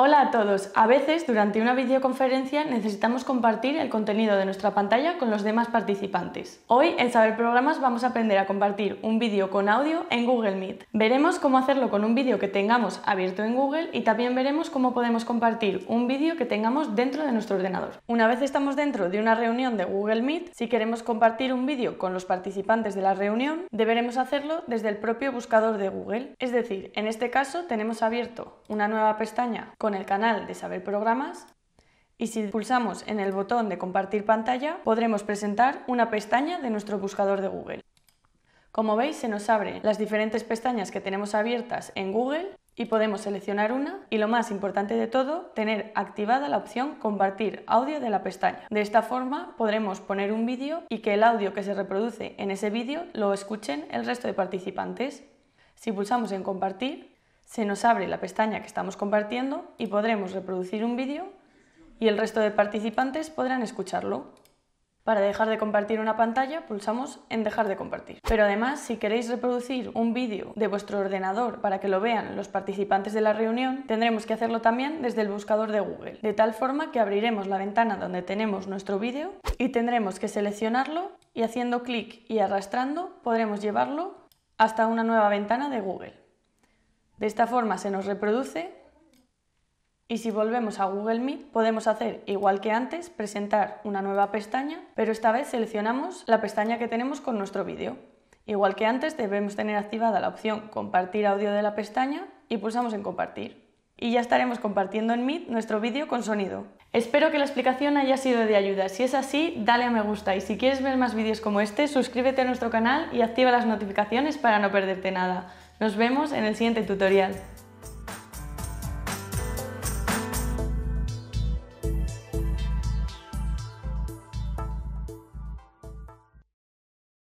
Hola a todos. A veces, durante una videoconferencia, necesitamos compartir el contenido de nuestra pantalla con los demás participantes. Hoy, en Saber Programas, vamos a aprender a compartir un vídeo con audio en Google Meet. Veremos cómo hacerlo con un vídeo que tengamos abierto en Google y también veremos cómo podemos compartir un vídeo que tengamos dentro de nuestro ordenador. Una vez estamos dentro de una reunión de Google Meet, si queremos compartir un vídeo con los participantes de la reunión, deberemos hacerlo desde el propio buscador de Google. Es decir, en este caso tenemos abierto una nueva pestaña con el canal de Saber Programas y si pulsamos en el botón de compartir pantalla podremos presentar una pestaña de nuestro buscador de Google. Como veis se nos abren las diferentes pestañas que tenemos abiertas en Google y podemos seleccionar una y lo más importante de todo, tener activada la opción compartir audio de la pestaña. De esta forma podremos poner un vídeo y que el audio que se reproduce en ese vídeo lo escuchen el resto de participantes. Si pulsamos en compartir, se nos abre la pestaña que estamos compartiendo y podremos reproducir un vídeo y el resto de participantes podrán escucharlo. Para dejar de compartir una pantalla pulsamos en dejar de compartir. Pero además, si queréis reproducir un vídeo de vuestro ordenador para que lo vean los participantes de la reunión, tendremos que hacerlo también desde el buscador de Google, de tal forma que abriremos la ventana donde tenemos nuestro vídeo y tendremos que seleccionarlo y haciendo clic y arrastrando podremos llevarlo hasta una nueva ventana de Google. De esta forma se nos reproduce y si volvemos a Google Meet podemos hacer igual que antes, presentar una nueva pestaña, pero esta vez seleccionamos la pestaña que tenemos con nuestro vídeo. Igual que antes debemos tener activada la opción compartir audio de la pestaña y pulsamos en compartir. Y ya estaremos compartiendo en Meet nuestro vídeo con sonido. Espero que la explicación haya sido de ayuda. Si es así, dale a me gusta y si quieres ver más vídeos como este, suscríbete a nuestro canal y activa las notificaciones para no perderte nada. Nos vemos en el siguiente tutorial.